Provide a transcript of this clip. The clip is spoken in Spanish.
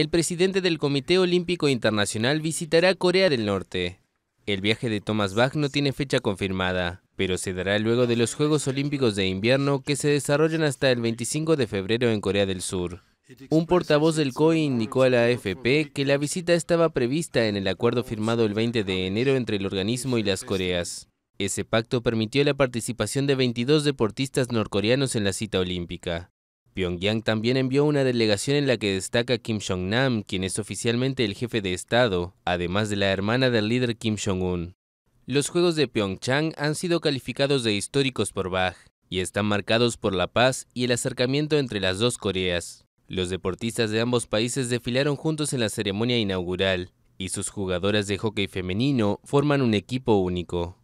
el presidente del Comité Olímpico Internacional visitará Corea del Norte. El viaje de Thomas Bach no tiene fecha confirmada, pero se dará luego de los Juegos Olímpicos de Invierno que se desarrollan hasta el 25 de febrero en Corea del Sur. Un portavoz del COI indicó a la AFP que la visita estaba prevista en el acuerdo firmado el 20 de enero entre el organismo y las Coreas. Ese pacto permitió la participación de 22 deportistas norcoreanos en la cita olímpica. Pyongyang también envió una delegación en la que destaca Kim Jong-nam, quien es oficialmente el jefe de Estado, además de la hermana del líder Kim Jong-un. Los Juegos de Pyeongchang han sido calificados de históricos por Bach y están marcados por la paz y el acercamiento entre las dos Coreas. Los deportistas de ambos países desfilaron juntos en la ceremonia inaugural y sus jugadoras de hockey femenino forman un equipo único.